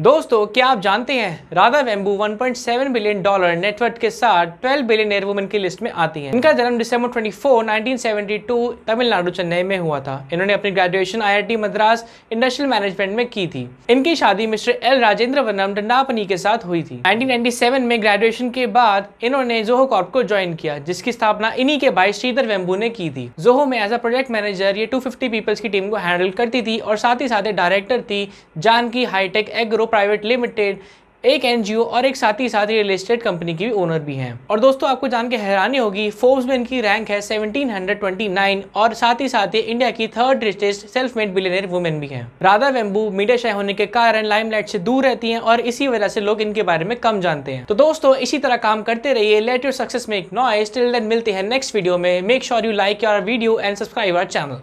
दोस्तों क्या आप जानते हैं Radha Vembu 1.7 billion dollar net worth के साथ 12 बिलियन एयर वुमेन की लिस्ट में आती हैं। इनका जन्म दिसंबर 24, 1972 तमिलनाडु चेन्नई में हुआ था इन्होंने अपनी graduation IIT Madras industrial management में की थी इनकी शादी मिस्टर एल राजेंद्र वर्णम डंडापनी के साथ हुई थी नाइनटीन में ग्रेजुएशन के बाद इन्होंने जोहो कॉर्प को ज्वाइन किया जिसकी स्थापना इन्हीं के भाई श्रीधर वेम्बू ने की थी जोहो में एज अ प्रोजेक्ट मैनेजर ये टू पीपल्स की टीम को हैंडल करती थी और साथ ही साथ डायरेक्टर थी Janaki hitech agro agro private limited एक एनजीओ और एक साथ ही साथ रियल एस्टेट कंपनी की भी ओनर भी हैं और दोस्तों आपको जान के हैरानी होगी फोर्ब्स में इनकी रैंक है 1729 और साथ ही साथ ये इंडिया की third richest self made billionaire women भी हैं राधा वेम्बू मीडिया शाय होने के कारण लाइमलाइट से दूर रहती हैं और इसी वजह से लोग इनके बारे में कम जानते हैं तो दोस्तों इसी तरह काम करते रहिए let your success make noise till मिलते हैं नेक्स्ट वीडियो में make sure you like your video and subscribe our channel